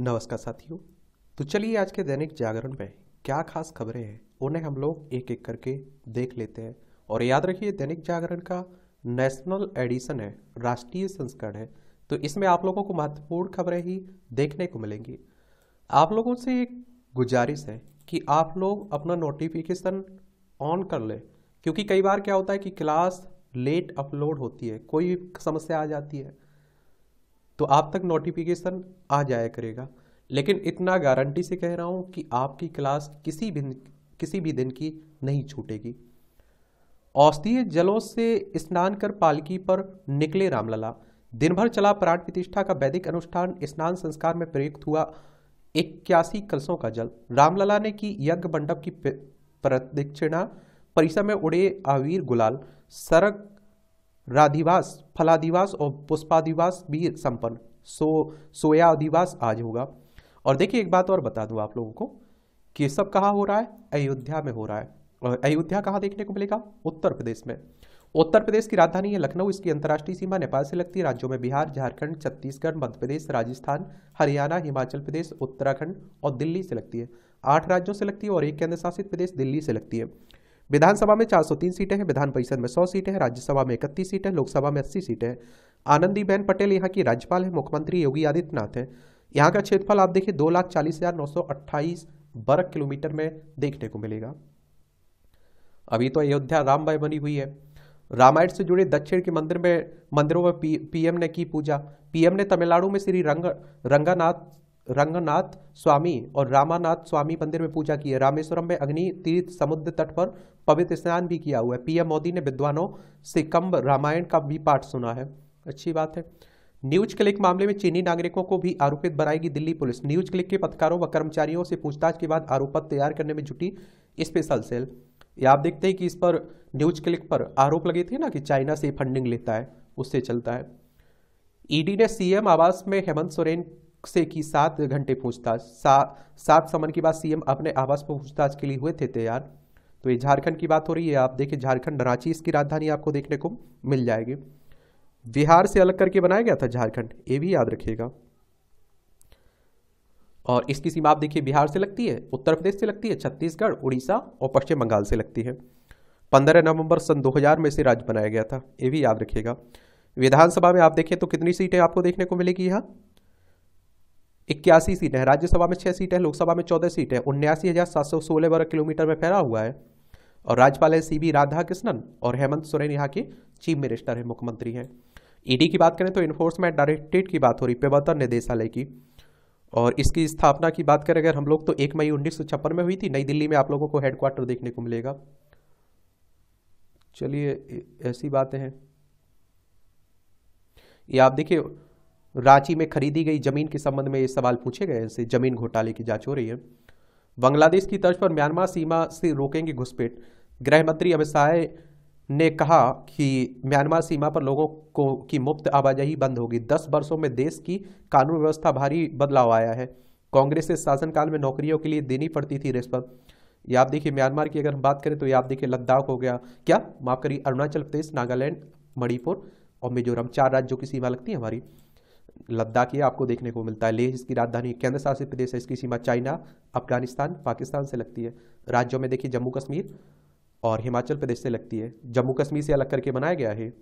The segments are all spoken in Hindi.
नमस्कार साथियों तो चलिए आज के दैनिक जागरण में क्या खास खबरें हैं उन्हें हम लोग एक एक करके देख लेते हैं और याद रखिए दैनिक जागरण का नेशनल एडिशन है राष्ट्रीय संस्करण है तो इसमें आप लोगों को महत्वपूर्ण खबरें ही देखने को मिलेंगी आप लोगों से एक गुजारिश है कि आप लोग अपना नोटिफिकेशन ऑन कर लें क्योंकि कई बार क्या होता है कि क्लास लेट अपलोड होती है कोई समस्या आ जाती है तो आप तक नोटिफिकेशन आ जाया करेगा लेकिन इतना गारंटी से कह रहा हूँ कि आपकी क्लास किसी भी किसी भी दिन की नहीं छूटेगी औषधीय जलों से स्नान कर पालकी पर निकले रामलला दिन भर चला प्राण प्रतिष्ठा का वैदिक अनुष्ठान स्नान संस्कार में प्रयुक्त हुआ इक्यासी कलशों का जल रामलला ने की यज्ञ मंडप की प्रदक्षिणा परिसर में उड़े आवीर गुलाल सरक राधिवास फलाधिवास और पुष्पाधिवास भी संपन्न सो सोया अधिवास आज होगा और देखिए एक बात और बता दूं आप लोगों को कि सब कहाँ हो रहा है अयोध्या में हो रहा है और अयोध्या कहाँ देखने को मिलेगा उत्तर प्रदेश में उत्तर प्रदेश की राजधानी है लखनऊ इसकी अंतर्राष्ट्रीय सीमा नेपाल से लगती है राज्यों में बिहार झारखंड छत्तीसगढ़ मध्य प्रदेश राजस्थान हरियाणा हिमाचल प्रदेश उत्तराखंड और दिल्ली से लगती है आठ राज्यों से लगती है और एक केंद्र शासित प्रदेश दिल्ली से लगती है विधानसभा में 403 सीटें हैं विधान परिषद में 100 सीटें हैं राज्यसभा में इकतीस सीटें लोकसभा में अस्सी सीटें हैं बेन पटेल यहाँ की राज्यपाल है मुख्यमंत्री योगी आदित्यनाथ हैं यहाँ का क्षेत्रफल आप देखिए दो लाख चालीस हज़ार नौ सौ अट्ठाईस वर्ग किलोमीटर में देखने को मिलेगा अभी तो अयोध्या राममय बनी हुई है रामायण से जुड़े दक्षिण के मंदिर में मंदिरों में पीएम ने की पूजा पीएम ने तमिलनाडु में श्री रंग रंगानाथ रंगनाथ स्वामी और रामानाथ स्वामी मंदिर में पूजा की है रामेश्वरम में अग्नि तीर्थ समुद्र तट पर पवित्र स्नान भी किया हुआ है पीएम मोदी ने विद्वानों से कम रामायण का भी पाठ सुना है अच्छी बात है न्यूज क्लिक मामले में चीनी नागरिकों को भी आरोपित बनाएगी दिल्ली पुलिस न्यूज क्लिक के पत्रकारों व कर्मचारियों से पूछताछ के बाद आरोपत तैयार करने में जुटी स्पेशल सेल या आप देखते हैं कि इस पर न्यूज क्लिक पर आरोप लगे थे ना कि चाइना से फंडिंग लेता है उससे चलता है ईडी ने सीएम आवास में हेमंत सोरेन से की सात घंटे पूछताछ सा, सात समन के बाद सीएम अपने आवास पर पूछताछ के लिए हुए थे तैयार तो ये झारखंड की बात हो रही है आप देखिए झारखंड रांची इसकी राजधानी आपको देखने को मिल जाएगी बिहार से अलग करके बनाया गया था झारखंड ये भी याद रखिएगा और इसकी सीमा आप देखिए बिहार से लगती है उत्तर प्रदेश से लगती है छत्तीसगढ़ उड़ीसा और पश्चिम बंगाल से लगती है पंद्रह नवंबर सन 2000 में इसे राज्य बनाया गया था ये भी याद रखिएगा विधानसभा में आप देखें तो कितनी सीटें आपको देखने को मिलेगी यहाँ इक्यासी सीटें हैं राज्यसभा में छः सीटें लोकसभा में चौदह सीटें है उन्यासी हज़ार सात सौ सोलह वर्ग किलोमीटर में फैला हुआ है और राज्यपाल है सी बी राधा कृष्णन और हेमंत सोरेन यहाँ के चीफ मिनिस्टर हैं मुख्यमंत्री हैं ईडी की बात करें तो इन्फोर्समेंट डायरेक्टरेट की बात हो रही प्रवर्तन निदेशालय की और इसकी स्थापना की बात करें अगर हम लोग तो एक मई उन्नीस में हुई थी नई दिल्ली में आप लोगों को हेडक्वार्टर देखने को मिलेगा चलिए ऐसी बातें हैं ये आप देखिए रांची में खरीदी गई जमीन के संबंध में ये सवाल पूछे गए इससे जमीन घोटाले की जांच हो रही है बांग्लादेश की तर्ज पर म्यांमार सीमा से रोकेंगे घुसपैठ गृह मंत्री अमित शाह ने कहा कि म्यांमार सीमा पर लोगों को की मुफ्त आवाजाही बंद होगी दस वर्षों में देश की कानून व्यवस्था भारी बदलाव आया है कांग्रेस से शासनकाल में नौकरियों के लिए देनी पड़ती थी रिश्वत या आप देखिए म्यांमार की अगर हम बात करें तो ये आप देखिए लद्दाख हो गया क्या माफ करिए अरुणाचल प्रदेश नागालैंड मणिपुर और मिजोरम चार राज्यों की सीमा लगती है हमारी लद्दाख ये आपको देखने को मिलता है लेह इसकी राजधानी केंद्र शासित प्रदेश है इसकी सीमा चाइना अफगानिस्तान पाकिस्तान से लगती है राज्यों में देखिए जम्मू कश्मीर और हिमाचल प्रदेश से लगती है जम्मू कश्मीर से अलग करके बनाया गया है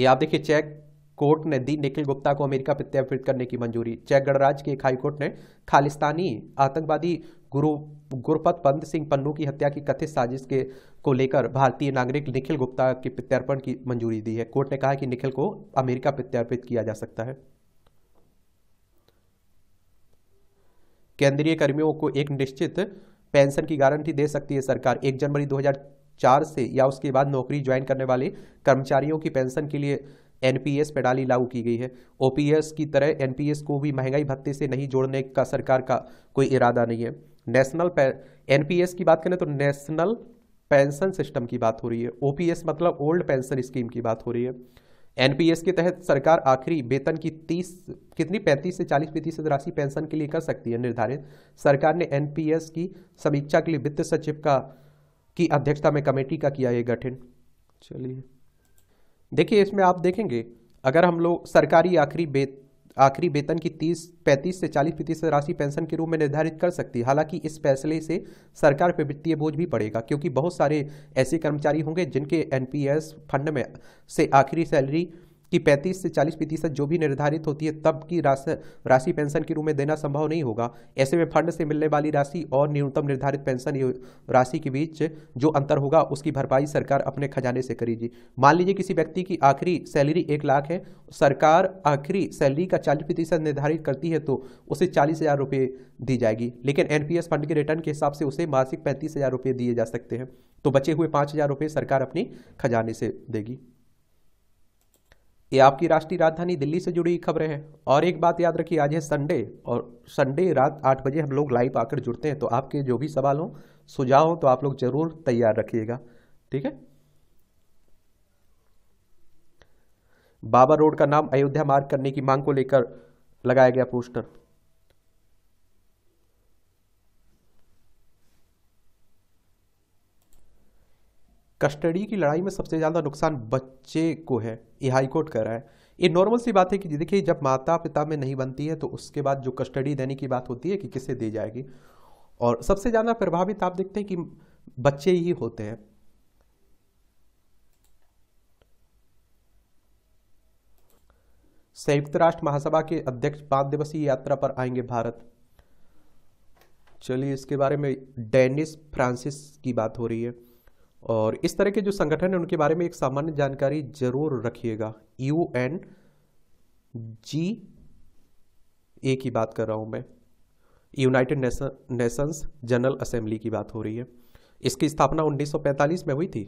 ये आप देखिए चेक कोर्ट ने दी निखिल गुप्ता को अमेरिका प्रत्यर्पित करने की मंजूरी चेक गणराज्य के एक हाईकोर्ट ने खालिस्तानी आतंकवादी गुरु गुरपत पंत सिंह पन्नू की हत्या की कथित साजिश के को लेकर भारतीय नागरिक निखिल गुप्ता के प्रत्यर्पण की मंजूरी दी है कोर्ट ने कहा कि निखिल को अमेरिका प्रत्यर्पित किया जा सकता है केंद्रीय कर्मियों को एक निश्चित पेंशन की गारंटी दे सकती है सरकार एक जनवरी 2004 से या उसके बाद नौकरी ज्वाइन करने वाले कर्मचारियों की पेंशन के लिए एनपीएस प्रणाली लागू की गई है ओपीएस की तरह एनपीएस को भी महंगाई भत्ते से नहीं जोड़ने का सरकार का कोई इरादा नहीं है नेशनल एनपीएस की बात करें तो नेशनल पेंशन सिस्टम की बात हो रही है ओपीएस मतलब ओल्ड पेंशन स्कीम की बात हो रही है एनपीएस के तहत सरकार आखिरी वेतन की 30 कितनी 35 से 40 प्रतिशत राशि पेंशन के लिए कर सकती है निर्धारित सरकार ने एनपीएस की समीक्षा के लिए वित्त सचिव का की अध्यक्षता में कमेटी का किया है गठन चलिए देखिए इसमें आप देखेंगे अगर हम लोग सरकारी आखिरी बेत आखिरी वेतन की 30 35 से 40 प्रतिशत राशि पेंशन के रूप में निर्धारित कर सकती है हालांकि इस फैसले से सरकार पर वित्तीय बोझ भी पड़ेगा क्योंकि बहुत सारे ऐसे कर्मचारी होंगे जिनके एनपीएस फंड में से आखिरी सैलरी कि 35 से 40 प्रतिशत जो भी निर्धारित होती है तब की राशि पेंशन के रूप में देना संभव नहीं होगा ऐसे में फंड से मिलने वाली राशि और न्यूनतम निर्धारित पेंशन राशि के बीच जो अंतर होगा उसकी भरपाई सरकार अपने खजाने से करेगी मान लीजिए किसी व्यक्ति की आखिरी सैलरी एक लाख है सरकार आखिरी सैलरी का चालीस प्रतिशत निर्धारित करती है तो उसे चालीस हज़ार रुपये दी जाएगी लेकिन एनपीएस फंड के रिटर्न के हिसाब से उसे मासिक पैंतीस हज़ार रुपये दिए जा सकते हैं तो बचे हुए पाँच हज़ार रुपये सरकार अपनी खजाने से देगी ये आपकी राष्ट्रीय राजधानी दिल्ली से जुड़ी खबरें हैं और एक बात याद रखिए आज है संडे और संडे रात आठ बजे हम लोग लाइव आकर जुड़ते हैं तो आपके जो भी सवाल हों सुझाव हो तो आप लोग जरूर तैयार रखिएगा ठीक है बाबा रोड का नाम अयोध्या मार्ग करने की मांग को लेकर लगाया गया पोस्टर कस्टडी की लड़ाई में सबसे ज़्यादा नुकसान बच्चे को है ये हाईकोर्ट कह रहा है ये नॉर्मल सी बात है कि देखिए जब माता पिता में नहीं बनती है तो उसके बाद जो कस्टडी देने की बात होती है कि किसे दी जाएगी और सबसे ज़्यादा प्रभावित आप देखते हैं कि बच्चे ही होते हैं संयुक्त राष्ट्र महासभा के अध्यक्ष पांच दिवसीय यात्रा पर आएंगे भारत चलिए इसके बारे में डेनिस फ्रांसिस की बात हो रही है और इस तरह के जो संगठन हैं उनके बारे में एक सामान्य जानकारी जरूर रखिएगा यू एन जी ए की बात कर रहा हूँ मैं यूनाइटेड नेशंस जनरल असेंबली की बात हो रही है इसकी स्थापना 1945 में हुई थी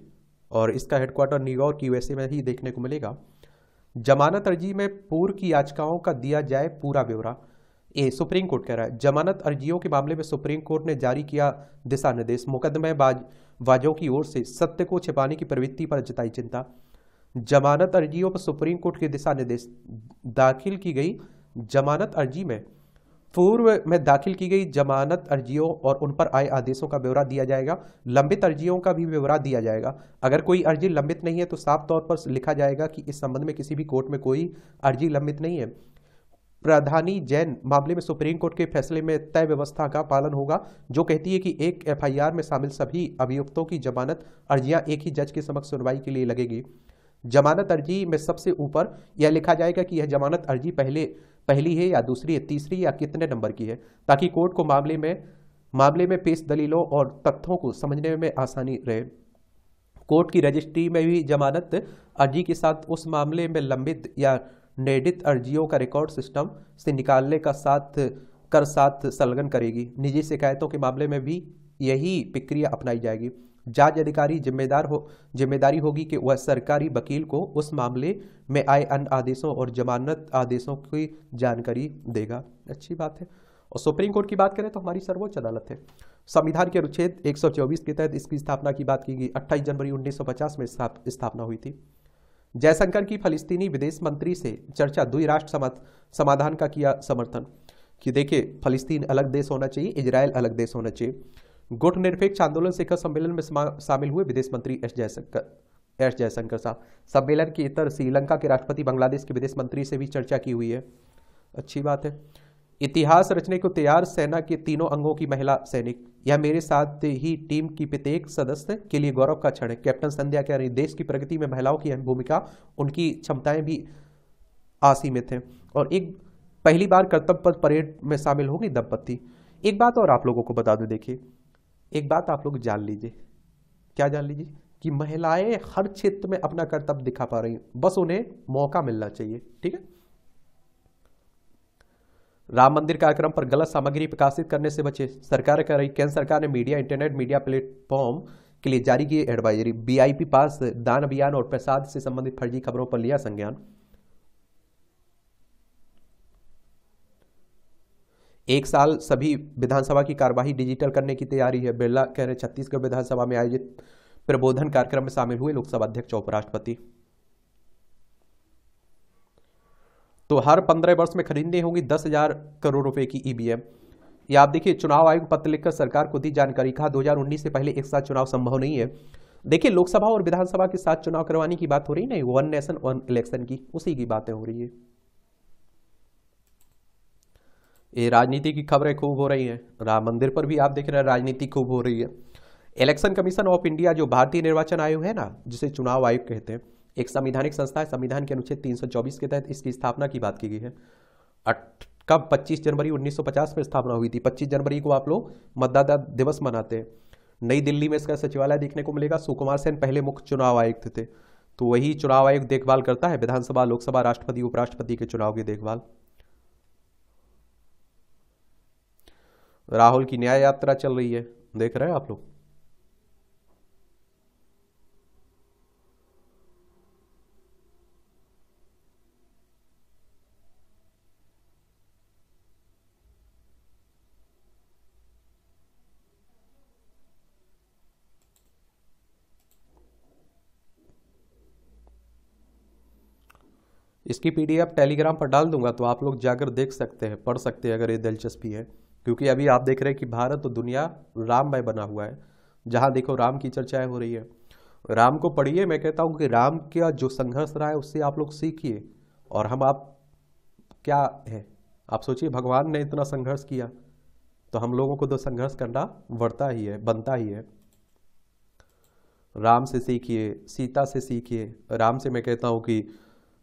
और इसका हेडक्वार्टर न्यूयॉर्क यूएसए में ही देखने को मिलेगा जमानत अर्जी में पूर्व की याचिकाओं का दिया जाए पूरा ब्यौरा ए सुप्रीम कोर्ट कह रहा है जमानत अर्जियों के मामले में सुप्रीम कोर्ट ने जारी किया दिशा निर्देश मुकदमेबाज वाजों की ओर से सत्य को छिपाने की प्रवृत्ति पर जताई चिंता जमानत अर्जियों पर सुप्रीम कोर्ट के दिशा निर्देश दाखिल की गई जमानत अर्जी में पूर्व में दाखिल की गई जमानत अर्जियों और उन पर आए आदेशों का ब्यौरा दिया जाएगा लंबित अर्जियों का भी ब्यौरा दिया जाएगा अगर कोई अर्जी लंबित नहीं है तो साफ तौर पर लिखा जाएगा कि इस संबंध में किसी भी कोर्ट में कोई अर्जी लंबित नहीं है प्रधानी जैन मामले में सुप्रीम कोर्ट के फैसले में तय व्यवस्था का पालन होगा जो कहती है कि एक एफआईआर में शामिल सभी अभियुक्तों की जमानत अर्जियां एक ही जज के समक्ष सुनवाई के लिए लगेगी जमानत अर्जी में सबसे ऊपर यह लिखा जाएगा कि यह जमानत अर्जी पहले पहली है या दूसरी है तीसरी या कितने नंबर की है ताकि कोर्ट को मामले में मामले में पेश दलीलों और तथ्यों को समझने में आसानी रहे कोर्ट की रजिस्ट्री में भी जमानत अर्जी के साथ उस मामले में लंबित या नेडित अर्जियों का रिकॉर्ड सिस्टम से निकालने का साथ कर साथ संलग्न करेगी निजी शिकायतों के मामले में भी यही प्रक्रिया अपनाई जाएगी जांच अधिकारी जिम्मेदार हो जिम्मेदारी होगी कि वह सरकारी वकील को उस मामले में आए अन्य आदेशों और जमानत आदेशों की जानकारी देगा अच्छी बात है और सुप्रीम कोर्ट की बात करें तो हमारी सर्वोच्च अदालत है संविधान के अनुच्छेद 124 के तहत इसकी स्थापना की बात की गई 28 जनवरी 1950 में स्थापना हुई थी जयशंकर की फलिस्तीनी विदेश मंत्री से चर्चा दुई राष्ट्र समाधान का किया समर्थन कि देखिए फलिस्तीन अलग देश होना चाहिए इजराइल अलग देश होना चाहिए गुट निरपेक्ष आंदोलन शिखर सम्मेलन में शामिल हुए विदेश मंत्री एस जयशंकर एस जयशंकर साहब सम्मेलन की इतर श्रीलंका के राष्ट्रपति बांग्लादेश के विदेश मंत्री से भी चर्चा की हुई है अच्छी बात है इतिहास रचने को तैयार सेना के तीनों अंगों की महिला सैनिक यह मेरे साथ ही टीम की प्रत्येक सदस्य के लिए गौरव का क्षण है कैप्टन संध्या के देश की प्रगति में महिलाओं की अहम भूमिका उनकी क्षमताएं भी आसीमित हैं और एक पहली बार कर्तव्य पद परेड में शामिल होगी दंपत्ति एक बात और आप लोगों को बता दूं देखिए एक बात आप लोग जान लीजिए क्या जान लीजिए कि महिलाएं हर क्षेत्र में अपना कर्तव्य दिखा पा रही हैं बस उन्हें मौका मिलना चाहिए ठीक है राम मंदिर कार्यक्रम पर गलत सामग्री प्रकाशित करने से बचे सरकार कह रही केंद्र सरकार ने मीडिया इंटरनेट मीडिया प्लेटफॉर्म के लिए जारी की एडवाइजरी बीआईपी पास दान अभियान और प्रसाद से संबंधित फर्जी खबरों पर लिया संज्ञान एक साल सभी विधानसभा की कार्यवाही डिजिटल करने की तैयारी है बिरला कह रहे छत्तीसगढ़ विधानसभा में आयोजित प्रबोधन कार्यक्रम में शामिल हुए लोकसभा अध्यक्ष उपराष्ट्रपति तो हर पंद्रह वर्ष में खरीदनी होगी दस हज़ार करोड़ रुपए की ईवीएम e या आप देखिए चुनाव आयोग पत्र लिखकर सरकार को दी जानकारी कहा 2019 से पहले एक साथ चुनाव संभव नहीं है देखिए लोकसभा और विधानसभा के साथ चुनाव करवाने की बात हो रही नहीं वन नेशन वन इलेक्शन की उसी की बातें हो रही है ये राजनीति की खबरें खूब हो रही है राम मंदिर पर भी आप देख रहे हैं राजनीति खूब हो रही है इलेक्शन कमीशन ऑफ इंडिया जो भारतीय निर्वाचन आयोग है ना जिसे चुनाव आयोग कहते हैं एक संविधानिक संस्था है संविधान के अनुच्छेद 324 के तहत इसकी स्थापना की बात की गई है कब 25 जनवरी 1950 में स्थापना हुई थी 25 जनवरी को आप लोग मतदाता दिवस मनाते हैं नई दिल्ली में इसका सचिवालय देखने को मिलेगा सुकुमार सेन पहले मुख्य चुनाव आयुक्त थे तो वही चुनाव आयोग देखभाल करता है विधानसभा लोकसभा राष्ट्रपति उपराष्ट्रपति के चुनाव की देखभाल राहुल की न्याय यात्रा चल रही है देख रहे हैं आप लोग इसकी पीडीएफ टेलीग्राम पर डाल दूंगा तो आप लोग जाकर देख सकते हैं पढ़ सकते हैं अगर ये दिलचस्पी है क्योंकि अभी आप देख रहे हैं कि भारत और दुनिया राममय बना हुआ है जहाँ देखो राम की चर्चाएं हो रही है राम को पढ़िए मैं कहता हूँ कि राम का जो संघर्ष रहा है उससे आप लोग सीखिए और हम आप क्या है आप सोचिए भगवान ने इतना संघर्ष किया तो हम लोगों को तो संघर्ष करना बढ़ता ही है बनता ही है राम से सीखिए सीता से सीखिए राम से मैं कहता हूँ कि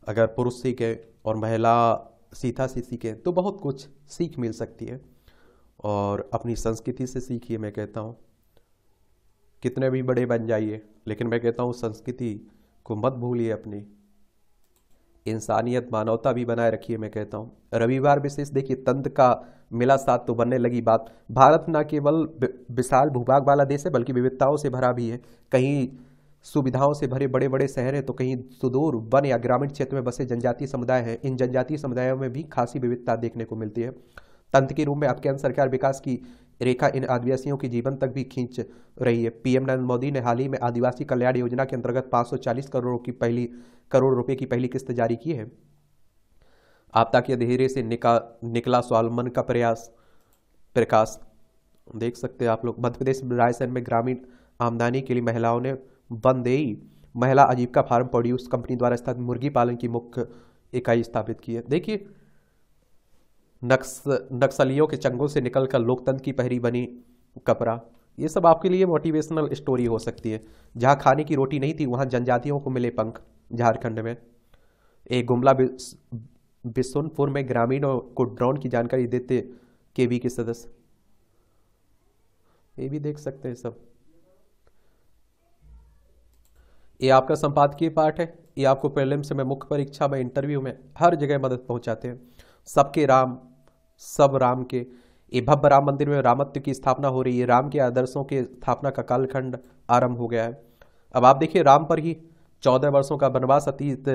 अगर पुरुष सीखें और महिला सीता से सीखें तो बहुत कुछ सीख मिल सकती है और अपनी संस्कृति से सीखिए मैं कहता हूँ कितने भी बड़े बन जाइए लेकिन मैं कहता हूँ संस्कृति को मत भूलिए अपनी इंसानियत मानवता भी बनाए रखिए मैं कहता हूँ रविवार विशेष देखिए तंत्र का मिला साथ तो बनने लगी बात भारत न केवल विशाल भूभाग वाला देश है बल्कि विविधताओं से भरा भी है कहीं सुविधाओं से भरे बड़े बड़े शहर हैं तो कहीं सुदूर वन या ग्रामीण क्षेत्र में बसे जनजातीय समुदाय हैं इन जनजातीय समुदायों में भी खासी विविधता देखने को मिलती है तंत्र के रूप में अब केंद्र सरकार विकास की रेखा इन आदिवासियों के जीवन तक भी खींच रही है पीएम नरेंद्र मोदी ने हाल ही में आदिवासी कल्याण योजना के अंतर्गत 540 करोड़ की पहली करोड़ रुपए की पहली किस्त जारी की है आपदा के अधेरे से निका निकला स्वालमन का प्रयास प्रकाश देख सकते हैं आप लोग मध्य प्रदेश रायसेन में ग्रामीण आमदनी के लिए महिलाओं ने बंदेई महिला आजीविका फार्म प्रोड्यूस कंपनी द्वारा स्थापित मुर्गी पालन की मुख्य इकाई स्थापित की है देखिए नक्स नक्सलियों के चंगों से निकलकर लोकतंत्र की पहरी बनी कपड़ा ये सब आपके लिए मोटिवेशनल स्टोरी हो सकती है जहाँ खाने की रोटी नहीं थी वहाँ जनजातियों को मिले पंख झारखंड में एक गुमला बिसुनपुर में ग्रामीणों को ड्रोन की जानकारी देते केवी के सदस्य ये भी देख सकते हैं सब ये आपका संपादकीय पाठ है ये आपको प्रेलिम्स में मुख्य परीक्षा में इंटरव्यू में हर जगह मदद पहुंचाते हैं सबके राम सब राम के ये भव्य राम मंदिर में रामत्व की स्थापना हो रही है राम के आदर्शों की स्थापना का कालखंड आरंभ हो गया है अब आप देखिए राम पर ही चौदह वर्षों का वनवास अतीत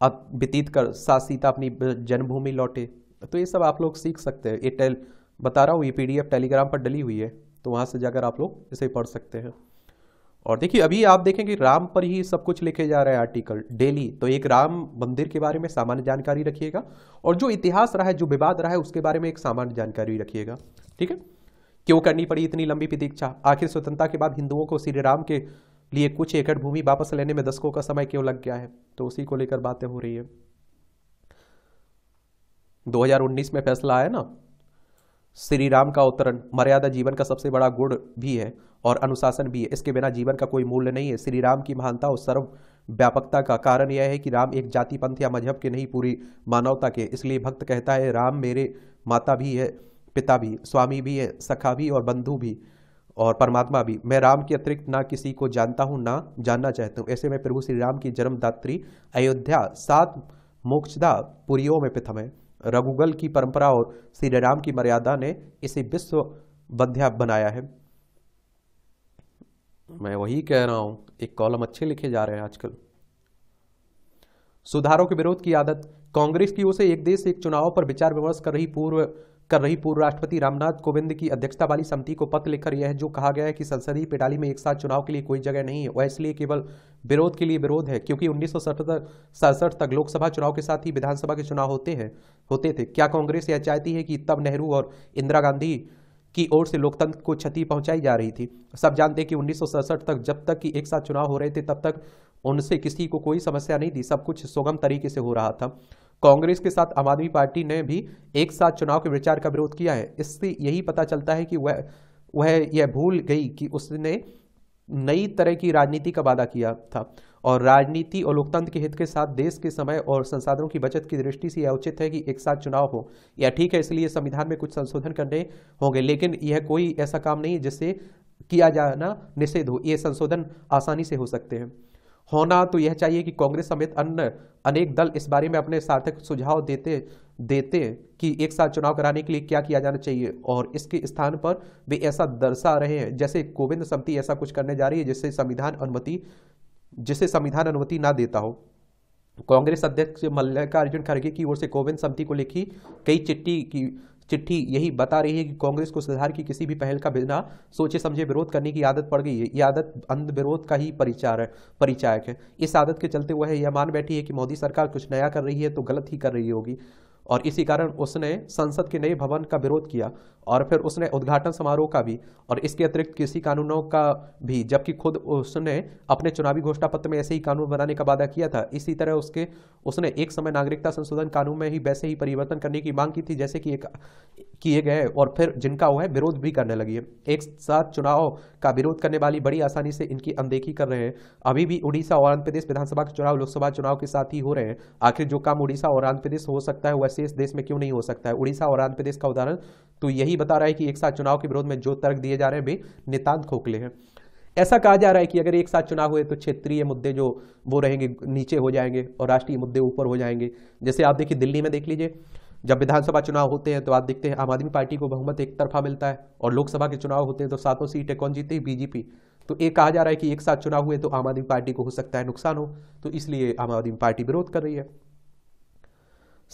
व्यतीत कर सा सीता अपनी जन्मभूमि लौटे तो ये सब आप लोग सीख सकते हैं ये टेल बता रहा हूँ ये पीडीएफ टेलीग्राम पर डली हुई है तो वहाँ से जाकर आप लोग इसे पढ़ सकते हैं और देखिए अभी आप देखेंगे राम पर ही सब कुछ लिखे जा रहे हैं आर्टिकल डेली तो एक राम मंदिर के बारे में सामान्य जानकारी रखिएगा और जो इतिहास रहा है जो विवाद रहा है उसके बारे में एक सामान्य जानकारी रखिएगा ठीक है क्यों करनी पड़ी इतनी लंबी प्रतीक्षा आखिर स्वतंत्रता के बाद हिंदुओं को श्री राम के लिए कुछ एकड़ भूमि वापस लेने में दशकों का समय क्यों लग गया है तो उसी को लेकर बातें हो रही है 2019 में फैसला आया ना श्री राम का अवतरण मर्यादा जीवन का सबसे बड़ा गुण भी है और अनुशासन भी है इसके बिना जीवन का कोई मूल्य नहीं है श्री राम की महानता और सर्व व्यापकता का कारण यह है कि राम एक जाति पंथ या मजहब के नहीं पूरी मानवता के इसलिए भक्त कहता है राम मेरे माता भी है पिता भी स्वामी भी है सखा भी और बंधु भी और परमात्मा भी मैं राम के अतिरिक्त ना किसी को जानता हूँ ना जानना चाहता हूँ ऐसे में प्रभु श्री राम की जन्मदात्री अयोध्या सात मोक्षदा पुरियों में प्रथम है रघुगल की परंपरा और श्री राम की मर्यादा ने इसे विश्व बध्या बनाया है मैं वही कह रहा हूं एक कॉलम अच्छे लिखे जा रहे हैं आजकल सुधारों के विरोध की आदत कांग्रेस की ओर से एक देश एक चुनाव पर विचार विमर्श कर रही पूर्व कर रही पूर्व राष्ट्रपति रामनाथ कोविंद की अध्यक्षता वाली समिति को पत्र लिखकर यह जो कहा गया है कि संसदीय पेटाली में एक साथ चुनाव के लिए कोई जगह नहीं है वह इसलिए केवल विरोध के लिए विरोध है क्योंकि उन्नीस सड़सठ तक लोकसभा चुनाव के साथ ही विधानसभा के चुनाव होते हैं होते थे क्या कांग्रेस यह चाहती है कि तब नेहरू और इंदिरा गांधी की ओर से लोकतंत्र को क्षति पहुंचाई जा रही थी सब जानते हैं कि उन्नीस तक जब तक कि एक साथ चुनाव हो रहे थे तब तक उनसे किसी को कोई समस्या नहीं थी सब कुछ सुगम तरीके से हो रहा था कांग्रेस के साथ आम आदमी पार्टी ने भी एक साथ चुनाव के विचार का विरोध किया है इससे यही पता चलता है कि वह वह यह भूल गई कि उसने नई तरह की राजनीति का वादा किया था और राजनीति और लोकतंत्र के हित के साथ देश के समय और संसाधनों की बचत की दृष्टि से यह उचित है कि एक साथ चुनाव हो यह ठीक है इसलिए संविधान में कुछ संशोधन करने होंगे लेकिन यह कोई ऐसा काम नहीं है जिससे किया जाना निषेध हो ये संशोधन आसानी से हो सकते हैं होना तो यह चाहिए कि कांग्रेस समेत अन्य अनेक दल इस बारे में अपने सार्थक सुझाव देते देते कि एक साथ चुनाव कराने के लिए क्या किया जाना चाहिए और इसके स्थान पर वे ऐसा दर्शा रहे हैं जैसे कोविंद समिति ऐसा कुछ करने जा रही है जिससे संविधान अनुमति जिसे संविधान अनुमति ना देता हो कांग्रेस अध्यक्ष मल्लिकार्जुन खड़गे की ओर से कोविंद समिति को लिखी कई चिट्ठी की चिट्ठी यही बता रही है कि कांग्रेस को सुधार की किसी भी पहल का बिना सोचे समझे विरोध करने की आदत पड़ गई है ये आदत अंध विरोध का ही परिचार परिचायक है इस आदत के चलते वह यह मान बैठी है कि मोदी सरकार कुछ नया कर रही है तो गलत ही कर रही होगी और इसी कारण उसने संसद के नए भवन का विरोध किया और फिर उसने उद्घाटन समारोह का भी और इसके अतिरिक्त कृषि कानूनों का भी जबकि खुद उसने अपने चुनावी घोषणा पत्र में ऐसे ही कानून बनाने का वादा किया था इसी तरह उसके उसने एक समय नागरिकता संशोधन कानून में ही वैसे ही परिवर्तन करने की मांग की थी जैसे कि एक किए गए और फिर जिनका वह विरोध भी करने लगी है एक साथ चुनाव का विरोध करने वाली बड़ी आसानी से इनकी अनदेखी कर रहे हैं अभी भी उड़ीसा और आंध्र प्रदेश विधानसभा के चुनाव लोकसभा चुनाव के साथ ही हो रहे हैं आखिर जो काम उड़ीसा और आंध्र प्रदेश हो सकता है वैसे इस देश में क्यों नहीं हो सकता है उड़ीसा और आंध्र प्रदेश का उदाहरण तो यही बता रहा है कि एक साथ चुनाव के विरोध में जो तर्क दिए जा रहे हैं वे नितान्त खोखले हैं ऐसा कहा जा रहा है कि अगर एक साथ चुनाव हुए तो क्षेत्रीय मुद्दे जो वो रहेंगे नीचे हो जाएंगे और राष्ट्रीय मुद्दे ऊपर हो जाएंगे जैसे आप देखिए दिल्ली में देख लीजिए जब विधानसभा चुनाव होते हैं तो आप देखते हैं आम आदमी पार्टी को बहुमत एक तरफा मिलता है और लोकसभा के चुनाव होते हैं तो सातों सीटें कौन जीती है बीजेपी तो एक कहा जा रहा है कि एक साथ चुनाव हुए तो आम आदमी पार्टी को हो सकता है नुकसान हो तो इसलिए आम आदमी पार्टी विरोध कर रही है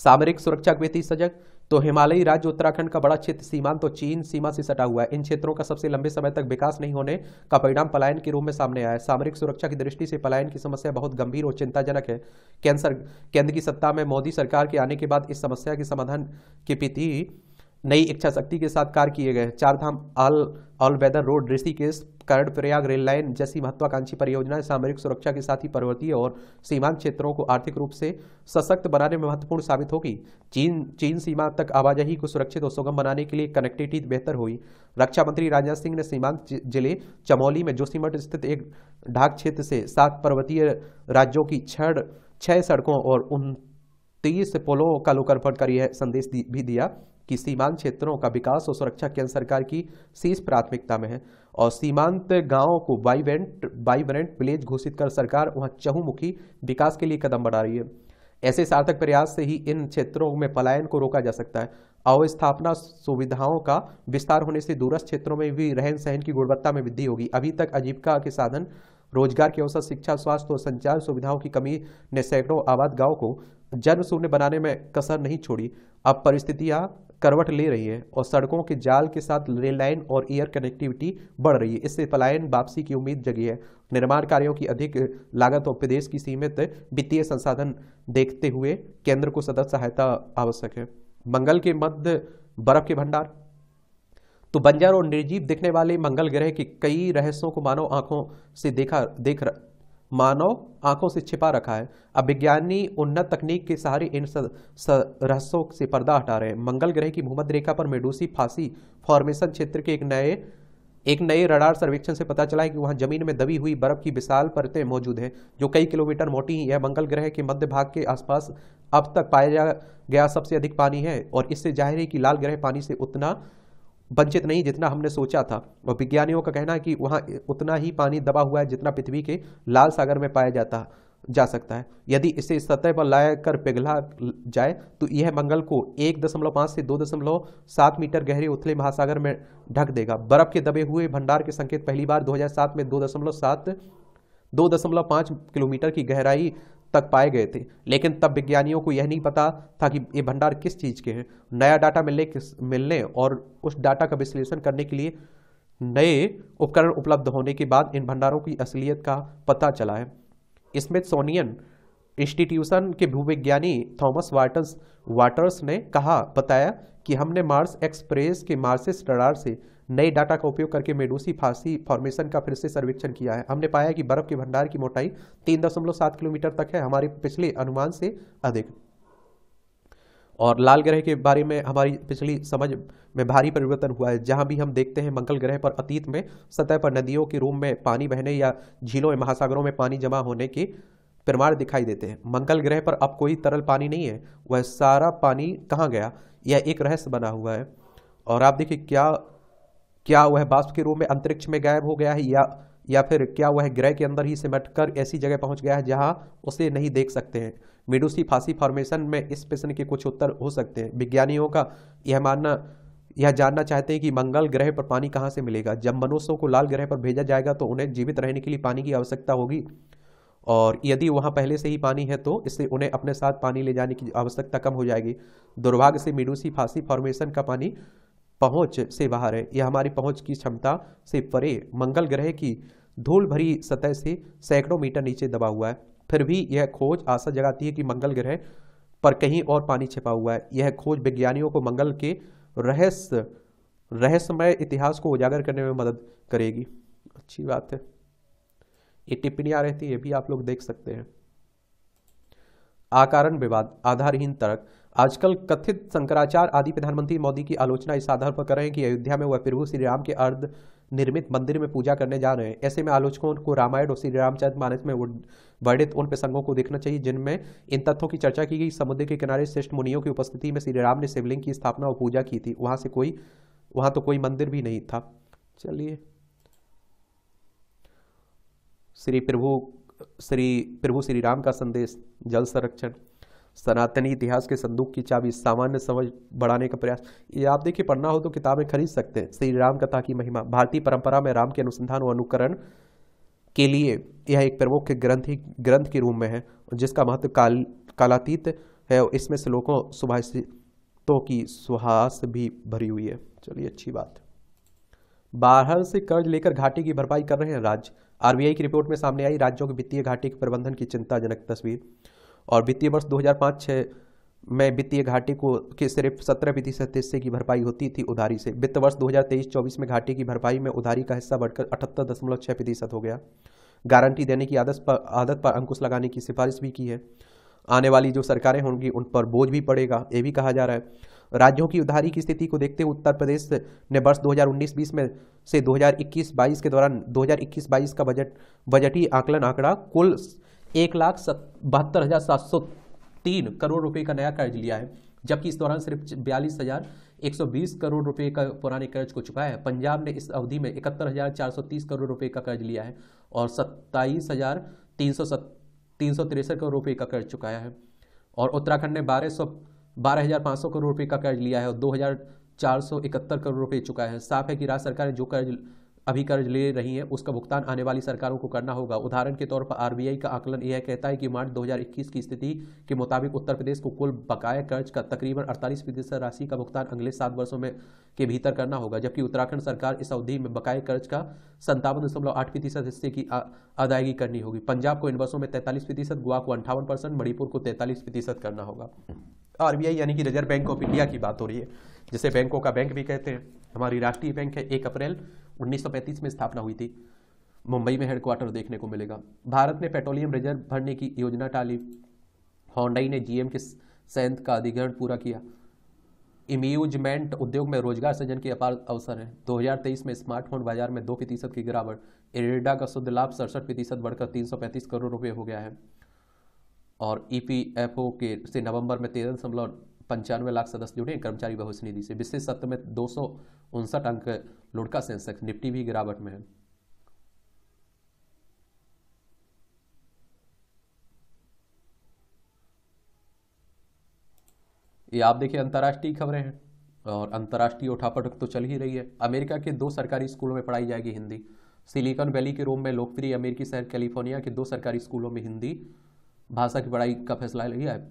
सामरिक सुरक्षा के प्रति सजग तो हिमालयी राज्य उत्तराखंड का बड़ा क्षेत्र सीमांत तो चीन सीमा से सटा हुआ है इन क्षेत्रों का सबसे लंबे समय तक विकास नहीं होने का परिणाम पलायन के रूप में सामने आया है सामरिक सुरक्षा की दृष्टि से पलायन की समस्या बहुत गंभीर और चिंताजनक है कैंसर केंद्र की सत्ता में मोदी सरकार के आने के बाद इस समस्या के समाधान की पीति नई इच्छा शक्ति के साथ कार्य किए गए Char Dham all all weather road Rishikesh Prayag rail line जैसी महत्वाकांक्षी परियोजनाएं सामरिक सुरक्षा के साथ ही पर्वतीय और सीमांत क्षेत्रों को आर्थिक रूप से सशक्त बनाने में महत्वपूर्ण साबित होगी चीन चीन सीमा तक आवाजाही को सुरक्षित और सुगम बनाने के लिए कनेक्टिविटी बेहतर हुई रक्षा मंत्री राजनाथ सिंह ने सीमांत जिले चमोली में जोशीमठ स्थित एक ढाक क्षेत्र से सात पर्वतीय राज्यों की छह छह सड़कों और उन तेईस से पोलों का लोकार्पण कर यह संदेश भी दिया कि सीमांत क्षेत्रों का विकास और सुरक्षा केंद्र सरकार की शीर्ष प्राथमिकता में है और सीमांत गांवों को वाइब्रेंट वाइब्रेंट विलेज घोषित कर सरकार वहां चहुमुखी विकास के लिए कदम बढ़ा रही है ऐसे सार्थक प्रयास से ही इन क्षेत्रों में पलायन को रोका जा सकता है अवस्थापना सुविधाओं का विस्तार होने से दूरस्थ क्षेत्रों में भी रहन सहन की गुणवत्ता में वृद्धि होगी अभी तक आजीविका के साधन रोजगार के अवसर शिक्षा स्वास्थ्य और संचार सुविधाओं की कमी ने सैकड़ों आबाद गाँव को जन्म शून्य बनाने में कसर नहीं छोड़ी अब परिस्थितियां करवट ले रही है और सड़कों के जाल के साथ रेल लाइन और एयर कनेक्टिविटी बढ़ रही है इससे पलायन वापसी की उम्मीद जगी है निर्माण कार्यों की अधिक लागत और प्रदेश की सीमित वित्तीय संसाधन देखते हुए केंद्र को सतत सहायता आवश्यक है मंगल के मध्य बर्फ के भंडार तो बंजर और निर्जीव दिखने वाले मंगल ग्रह के कई रहस्यों को मानव आंखों से देखा देख मानव आंखों से छिपा रखा है अब विज्ञानी उन्नत तकनीक के सहारे इन रहस्यों से पर्दा हटा रहे हैं मंगल ग्रह की भूमध रेखा पर मेडूसी फांसी फॉर्मेशन क्षेत्र के एक नए एक नए रडार सर्वेक्षण से पता चला है कि वहां जमीन में दबी हुई बर्फ की विशाल परतें मौजूद हैं जो कई किलोमीटर मोटी हैं यह मंगल ग्रह के मध्य भाग के आसपास अब तक पाया गया सबसे अधिक पानी है और इससे जाहिर है कि लाल ग्रह पानी से उतना वंचित नहीं जितना हमने सोचा था और विज्ञानियों का कहना है कि वहाँ उतना ही पानी दबा हुआ है जितना पृथ्वी के लाल सागर में पाया जाता है जा सकता है यदि इसे सतह पर लाया कर पिघला जाए तो यह मंगल को एक दशमलव पाँच से दो दशमलव सात मीटर गहरे उथले महासागर में ढक देगा बर्फ के दबे हुए भंडार के संकेत पहली बार 2007 में दो दशमलव सात दो दशमलव पाँच किलोमीटर की गहराई तक पाए गए थे लेकिन तब विज्ञानियों को यह नहीं पता था कि ये भंडार किस चीज़ के हैं नया डाटा मिलने किस मिलने और उस डाटा का विश्लेषण करने के लिए नए उपकरण उपलब्ध होने के बाद इन भंडारों की असलियत का पता चला है इसमें सोनियन इंस्टीट्यूशन के भूविज्ञानी थॉमस वाटर्स वाटर्स ने कहा बताया कि हमने मार्स एक्सप्रेस के मार्सिस रडार से नए डाटा का उपयोग करके मेडूसी फांसी फॉर्मेशन का फिर से सर्वेक्षण किया है हमने पाया कि बर्फ के भंडार की मोटाई तीन दशमलव सात किलोमीटर तक है हमारे पिछले अनुमान से अधिक और लाल ग्रह के बारे में हमारी पिछली समझ में भारी परिवर्तन हुआ है जहां भी हम देखते हैं मंगल ग्रह पर अतीत में सतह पर नदियों के रूप में पानी बहने या झीलों या महासागरों में पानी जमा होने के प्रमाण दिखाई देते हैं मंगल ग्रह पर अब कोई तरल पानी नहीं है वह सारा पानी कहाँ गया यह एक रहस्य बना हुआ है और आप देखिए क्या क्या वह वाष्प के रूप में अंतरिक्ष में गायब हो गया है या या फिर क्या वह ग्रह के अंदर ही सिमट कर ऐसी जगह पहुंच गया है जहां उसे नहीं देख सकते हैं मिडूसी फांसी फॉर्मेशन में इस प्रश्न के कुछ उत्तर हो सकते हैं विज्ञानियों का यह मानना यह जानना चाहते हैं कि मंगल ग्रह पर पानी कहाँ से मिलेगा जब मनुष्यों को लाल ग्रह पर भेजा जाएगा तो उन्हें जीवित रहने के लिए पानी की आवश्यकता होगी और यदि वहाँ पहले से ही पानी है तो इससे उन्हें अपने साथ पानी ले जाने की आवश्यकता कम हो जाएगी दुर्भाग्य से मिडूसी फांसी फॉर्मेशन का पानी पहुंच से बाहर है यह हमारी पहुंच की क्षमता से परे मंगल ग्रह की धूल भरी सतह से सैकड़ों मीटर नीचे दबा हुआ है फिर भी यह खोज आशा जगाती है कि मंगल ग्रह पर कहीं और पानी छिपा हुआ है यह खोज विज्ञानियों को मंगल के रहस्य रहस्यमय इतिहास को उजागर करने में मदद करेगी अच्छी बात है ये टिप्पणियाँ रहती है ये भी आप लोग देख सकते हैं आकारण विवाद आधारहीन तर्क आजकल कथित शंकराचार्य आदि प्रधानमंत्री मोदी की आलोचना इस आधार पर कर रहे हैं कि अयोध्या में वह प्रभु श्री राम के अर्ध निर्मित मंदिर में पूजा करने जा रहे हैं ऐसे में आलोचकों को रामायण और श्री रामचरित मानस में वर्णित उन प्रसंगों को देखना चाहिए जिनमें इन तथ्यों की चर्चा की गई समुद्र के किनारे श्रेष्ठ मुनियों की उपस्थिति में श्री राम ने शिवलिंग की स्थापना और पूजा की थी वहाँ से कोई वहाँ तो कोई मंदिर भी नहीं था चलिए श्री प्रभु श्री प्रभु श्री राम का संदेश जल संरक्षण सनातनी इतिहास के संदूक की चाबी सामान्य समझ बढ़ाने का प्रयास ये आप देखिए पढ़ना हो तो किताबें खरीद सकते हैं श्री राम कथा की महिमा भारतीय परंपरा में राम के अनुसंधान और अनुकरण के लिए यह एक प्रमुख ग्रंथ ही ग्रंथ के रूप में है जिसका महत्व काल कालातीत है इसमें श्लोकों सुभाषितों की सुहास भी भरी हुई है चलिए अच्छी बात बाहर से कर्ज लेकर घाटे की भरपाई कर रहे हैं राज्य आरबीआई की रिपोर्ट में सामने आई राज्यों के वित्तीय घाटे के प्रबंधन की चिंताजनक तस्वीर और वित्तीय वर्ष 2005-6 में वित्तीय घाटे को के सिर्फ सत्रह प्रतिशत हिस्से की भरपाई होती थी उधारी से वित्त वर्ष 2023-24 में घाटे की भरपाई में उधारी का हिस्सा बढ़कर अठहत्तर दशमलव छः प्रतिशत हो गया गारंटी देने की आदत पर आदत पर अंकुश लगाने की सिफारिश भी की है आने वाली जो सरकारें होंगी उन पर बोझ भी पड़ेगा ये भी कहा जा रहा है राज्यों की उधारी की स्थिति को देखते हुए उत्तर प्रदेश ने वर्ष 2019-20 में से 2021-22 के दौरान 2021-22 का बजट बजटीय आकलन आंकड़ा कुल एक लाख बहत्तर हज़ार सात सौ तीन करोड़ रुपए का नया कर्ज लिया है जबकि इस दौरान सिर्फ बयालीस हज़ार एक सौ बीस करोड़ रुपए का पुराने कर्ज को चुका है पंजाब ने इस अवधि में इकहत्तर हज़ार चार सौ तीस करोड़ रुपए का कर्ज लिया है और सत्ताईस हज़ार तीन सौ तीन सौ तिरसठ करोड़ रुपये का कर्ज चुकाया है और उत्तराखंड ने बारह सौ बारह हज़ार पाँच सौ करोड़ रुपए का कर्ज लिया है और दो हज़ार चार सौ इकहत्तर करोड़ रुपये चुका है साफ है कि राज्य सरकार ने जो कर्ज अभी कर्ज ले रही हैं उसका भुगतान आने वाली सरकारों को करना होगा उदाहरण के तौर पर आरबीआई का आकलन यह कहता है कि मार्च 2021 की स्थिति के मुताबिक उत्तर प्रदेश को कुल बकाया कर्ज का तकरीबन 48 प्रतिशत राशि का भुगतान अगले सात वर्षों में के भीतर करना होगा जबकि उत्तराखंड सरकार इस अवधि में बकाया कर्ज का संतावन दशमलव आठ प्रतिशत हिस्से की अदायगी करनी होगी पंजाब को इन वर्षों में तैंतालीस प्रतिशत गोवा को अंठावन परसेंट मणिपुर को तैंतालीस प्रतिशत करना होगा आरबीआई यानी कि रिजर्व बैंक ऑफ इंडिया की बात हो रही है जिसे बैंकों का बैंक भी कहते हैं हमारी राष्ट्रीय बैंक है एक अप्रैल 1935 में स्थापना हुई थी मुंबई में हेडक्वार्टर देखने को मिलेगा भारत ने पेट्रोलियम रिजर्व भरने की योजना टाली होंडाई ने जीएम के सैंत का अधिग्रहण पूरा किया इम्यूजमेंट उद्योग में रोजगार सृजन के अपार अवसर हैं 2023 में स्मार्टफोन बाजार में दो प्रतिशत की गिरावट इरेडा का शुद्ध लाभ सड़सठ प्रतिशत बढ़कर 335 करोड़ रुपए हो गया है और ईपीएफओ e के से नवंबर में तेरह दशमलव पंचानवे लाख सदस्य जुड़े कर्मचारी भविष्य निधि से विशेष सत्र में दो अंक लोडका सेंसेक्स निफ्टी भी गिरावट में है ये आप देखिए अंतर्राष्ट्रीय खबरें हैं और अंतर्राष्ट्रीय उठापटक तो चल ही रही है अमेरिका के दो सरकारी स्कूलों में पढ़ाई जाएगी हिंदी सिलिकॉन वैली के रोम में लोकप्रिय अमेरिकी शहर कैलिफोर्निया के दो सरकारी स्कूलों में हिंदी भाषा की पढ़ाई का फैसला लिया है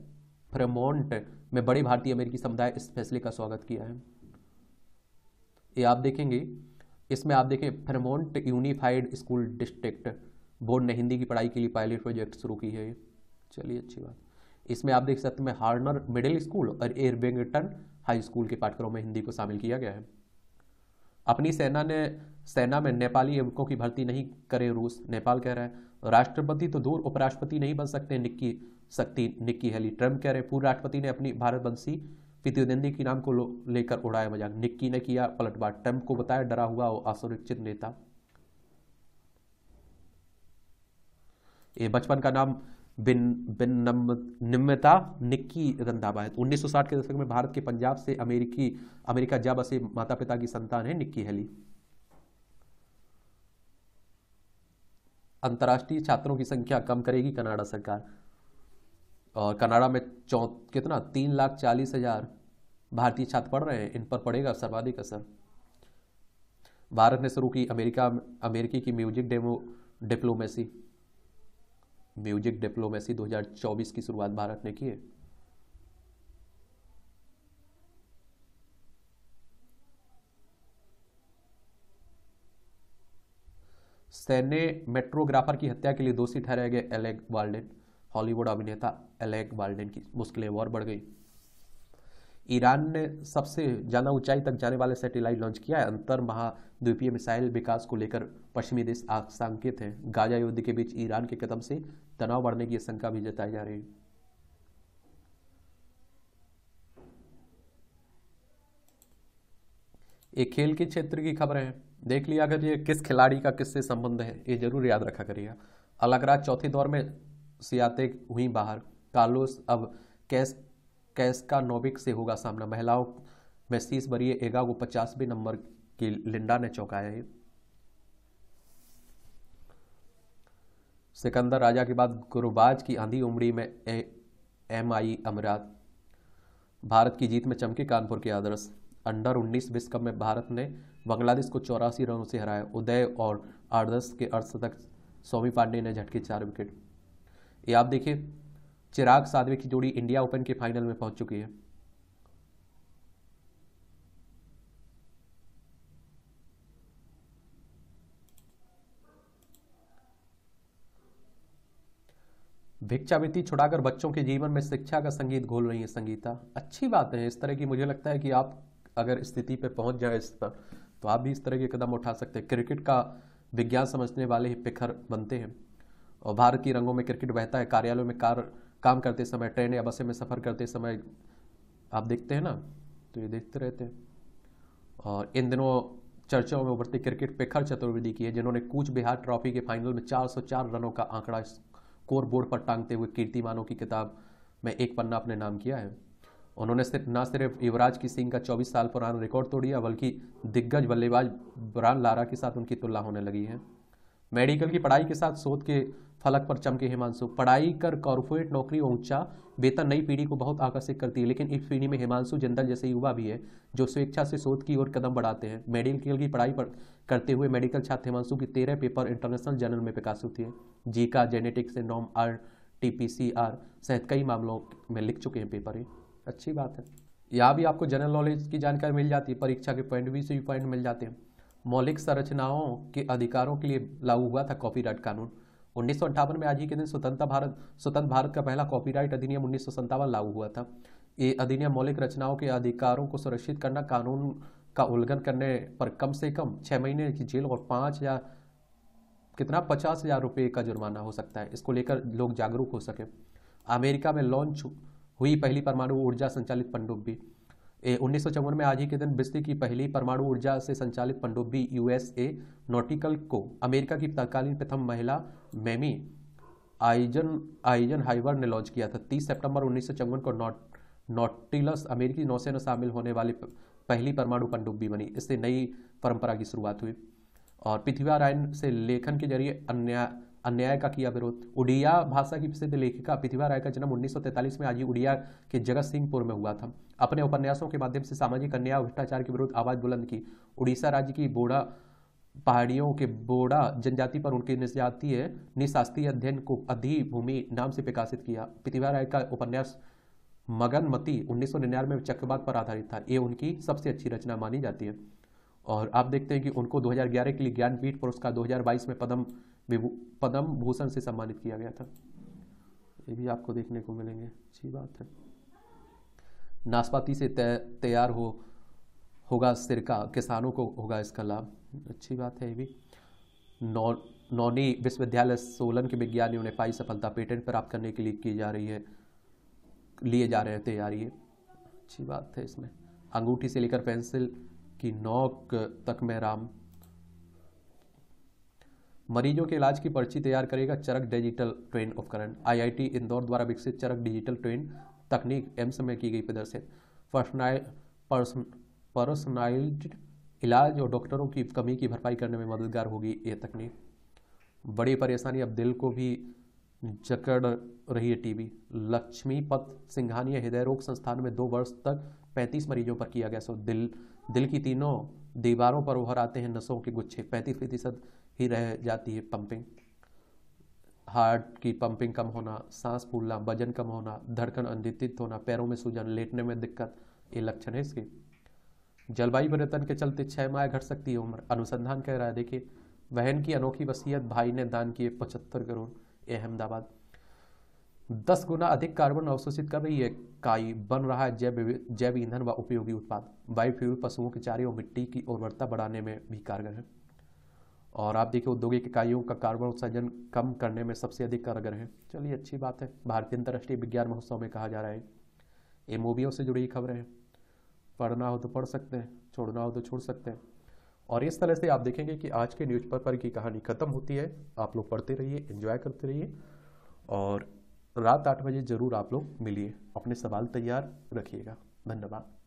फ्रेमोंट में बड़े भारतीय अमेरिकी समुदाय इस फैसले का स्वागत किया है ये आप देखेंगे इसमें आप देखें Fremont Unified School District board ने हिंदी की पढ़ाई के लिए पायलट प्रोजेक्ट शुरू की है चलिए अच्छी बात इसमें आप देख सकते हैं हार्नर मिडिल स्कूल और एयरबेंगटन हाई स्कूल के पाठ्यक्रम में हिंदी को शामिल किया गया है अपनी सेना ने सेना में नेपाली युवकों की भर्ती नहीं करे रूस नेपाल कह रहा है राष्ट्रपति तो दूर उपराष्ट्रपति नहीं बन सकते निक्की शक्ति निक्की हैली ट्रम्प कह रहे पूर्व राष्ट्रपति ने अपनी भारतवंशी पितृदेंदी की नाम को लेकर उड़ाया मजाक निक्की ने किया पलटवार ट्रंप को बताया डरा हुआ वो असुरक्षित नेता ये बचपन का नाम बिन बिन निम्नता निक्की रंधावा है उन्नीस सौ के दशक में भारत के पंजाब से अमेरिकी अमेरिका जा बसे माता पिता की संतान है निक्की हेली अंतर्राष्ट्रीय छात्रों की संख्या कम करेगी कनाडा सरकार और कनाडा में चौ कितना तीन लाख चालीस हज़ार भारतीय छात्र पढ़ रहे हैं इन पर पड़ेगा सर्वाधिक असर भारत ने शुरू की अमेरिका अमेरिकी की music demo diplomacy music diplomacy 2024 की शुरुआत भारत ने की है सैन्य मेट्रोग्राफर की हत्या के लिए दोषी ठहराए गए एलेग वाल्डेन हॉलीवुड अभिनेता एलेक बाल्डेन की मुश्किलें और बढ़ गई ईरान ने सबसे ज़्यादा ऊंचाई तक जाने वाले सैटेलाइट लॉन्च किया है अंतर महाद्वीपीय मिसाइल विकास को लेकर पश्चिमी देश आशंकित हैं गाजा युद्ध के बीच ईरान के कदम से तनाव बढ़ने की आशंका भी जताई जा रही है एक खेल के क्षेत्र की खबर है देख लिया अगर ये किस खिलाड़ी का किससे संबंध है ये जरूर याद रखा करिएगा अलग चौथे दौर में सियाते हुई बाहर कार्लोस अब कैस कैस का नोबिक से होगा सामना महिलाओं में शीस बरिए एगा को पचासवें नंबर की लिंडा ने चौंकाया है सिकंदर राजा के बाद गुरुबाज की आंधी उमड़ी में एम आई अमरात भारत की जीत में चमके कानपुर के आदर्श अंडर 19 विश्व कप में भारत ने बांग्लादेश को चौरासी रनों से हराया उदय और आदर्श के अर्धशतक स्वामी पांडे ने झटके चार विकेट ये आप देखिए चिराग साधवे की जोड़ी इंडिया ओपन के फाइनल में पहुंच चुकी है भिक्षावृत्ति छुड़ाकर बच्चों के जीवन में शिक्षा का संगीत घोल रही है संगीता अच्छी बात है इस तरह की मुझे लगता है कि आप अगर स्थिति पे पहुंच जाए इस पर तो आप भी इस तरह के कदम उठा सकते हैं क्रिकेट का विज्ञान समझने वाले ही पिखर बनते हैं और भारत की रंगों में क्रिकेट बहता है कार्यालयों में कार काम करते समय ट्रेन या बसें में सफ़र करते समय आप देखते हैं ना तो ये देखते रहते हैं और इन दिनों चर्चाओं में उभरते क्रिकेट पेखर चतुर्वेदी की है जिन्होंने कूच बिहार ट्रॉफी के फाइनल में 404 रनों का आंकड़ा स्कोर बोर्ड पर टांगते हुए कीर्तिमानों की किताब में एक पन्ना अपने नाम किया है उन्होंने सिर्फ ना सिर्फ युवराज की सिंह का 24 साल पुराना रिकॉर्ड तोड़ दिया बल्कि दिग्गज बल्लेबाज ब्रान लारा के साथ उनकी तुलना होने लगी है मेडिकल की पढ़ाई के साथ शोध के फलक पर चमके हिमांशु पढ़ाई कर कॉरपोरेट नौकरी और ऊंचा वेतन नई पीढ़ी को बहुत आकर्षित करती है लेकिन इस पीढ़ी में हिमांशु जिंदल जैसे युवा भी है जो स्वेच्छा से शोध की ओर कदम बढ़ाते हैं मेडिकल की पढ़ाई पर करते हुए मेडिकल छात्र हिमांशु की तेरह पेपर इंटरनेशनल जर्नल में प्रकाशित होती है जी का जेनेटिक्स नॉम R T P C R सहित कई मामलों में लिख चुके हैं पेपर ये अच्छी बात है यहाँ भी आपको जनरल नॉलेज की जानकारी मिल जाती है परीक्षा के पॉइंट भी से भी पॉइंट मिल जाते हैं मौलिक संरचनाओं के अधिकारों के लिए लागू हुआ था कॉपीराइट कानून उन्नीस में आज ही के दिन स्वतंत्रता भारत स्वतंत्र भारत का पहला कॉपीराइट अधिनियम उन्नीस लागू हुआ था ये अधिनियम मौलिक रचनाओं के अधिकारों को सुरक्षित करना कानून का उल्लंघन करने पर कम से कम छः महीने की जेल और पाँच या कितना पचास हज़ार रुपये का जुर्माना हो सकता है इसको लेकर लोग जागरूक हो सकें अमेरिका में लॉन्च हुई पहली परमाणु ऊर्जा संचालित पनडुब्बी उन्नीस में आज ही के दिन बिस्ती की पहली परमाणु ऊर्जा से संचालित पनडुब्बी यूएसए नोटिकल को अमेरिका की तत्कालीन प्रथम महिला मैमी आइजन आइजन हाइवर ने लॉन्च किया था 30 सितंबर उन्नीस को नॉट नॉटिलस अमेरिकी नौसेना शामिल होने वाली पहली परमाणु पनडुब्बी बनी इससे नई परंपरा की शुरुआत हुई और पृथ्वीरायण से लेखन के जरिए अन्याय का किया विरोध उड़िया भाषा की प्रसिद्ध लेखिका प्रतिभा राय का जन्म 1943 में आज ही उड़िया के जगत सिंहपुर में हुआ था अपने उपन्यासों के माध्यम से सामाजिक अन्याय और भ्रष्टाचार के विरुद्ध आवाज बुलंद की उड़ीसा राज्य की बोड़ा पहाड़ियों के बोड़ा जनजाति पर उनके निजातीय निशास्त्रीय अध्ययन को अधिभूमि नाम से प्रकाशित किया प्रतिभा राय का उपन्यास मगनमती उन्नीस में चक्रवात पर आधारित था ये उनकी सबसे अच्छी रचना मानी जाती है और आप देखते हैं कि उनको 2011 के लिए ज्ञानपीठ पुरस्कार 2022 में पद्म पद्म भूषण से सम्मानित किया गया था ये भी आपको देखने को मिलेंगे अच्छी बात है नाशपाती से तैयार हो होगा सिरका किसानों को होगा इसका लाभ अच्छी बात है ये भी नौ नौनी विश्वविद्यालय सोलन के विज्ञानियों ने पाई सफलता पेटेंट प्राप्त करने के लिए की जा रही है लिए जा रहे हैं तैयारी अच्छी बात है इसमें अंगूठी से लेकर पेंसिल की नोक तक में राम मरीजों के इलाज की पर्ची तैयार करेगा चरक डिजिटल ट्रेन उपकरण आईआईटी इंदौर द्वारा विकसित चरक डिजिटल ट्रेन तकनीक एम्स में की गई प्रदर्शित पर्सनलाइज्ड इलाज और डॉक्टरों की कमी की भरपाई करने में मददगार होगी ये तकनीक बड़ी परेशानी अब दिल को भी जकड़ रही है टीबी लक्ष्मीपत सिंघानिया हृदय रोग संस्थान में दो वर्ष तक 35 मरीजों पर किया गया सो दिल दिल की तीनों दीवारों पर उभर आते हैं नसों के गुच्छे पैंतीस प्रतिशत ही रह जाती है पंपिंग हार्ट की पंपिंग कम होना सांस फूलना वजन कम होना धड़कन अंधित होना पैरों में सूजन लेटने में दिक्कत ये लक्षण है इसके जलवायु परिवर्तन के चलते छह माह घट सकती है उम्र अनुसंधान कह रहा है देखिए बहन की अनोखी वसीयत भाई ने दान किए पचहत्तर करोड़ अहमदाबाद दस गुना अधिक कार्बन अवशोषित कर रही है काई बन रहा है जैव जैव ईंधन व उपयोगी उत्पाद बायोफ्यूल पशुओं के चारे और मिट्टी की उर्वरता बढ़ाने में भी कारगर है और आप देखिए औद्योगिक इकाइयों का कार्बन उत्सर्जन कम करने में सबसे अधिक कारगर है चलिए अच्छी बात है भारतीय अंतर्राष्ट्रीय विज्ञान महोत्सव में कहा जा रहा है ये मूवियों से जुड़ी खबरें हैं पढ़ना हो तो पढ़ सकते हैं छोड़ना हो तो छोड़ सकते हैं और इस तरह से आप देखेंगे कि आज के न्यूज पेपर की कहानी ख़त्म होती है आप लोग पढ़ते रहिए इन्जॉय करते रहिए और रात आठ बजे ज़रूर आप लोग मिलिए अपने सवाल तैयार रखिएगा धन्यवाद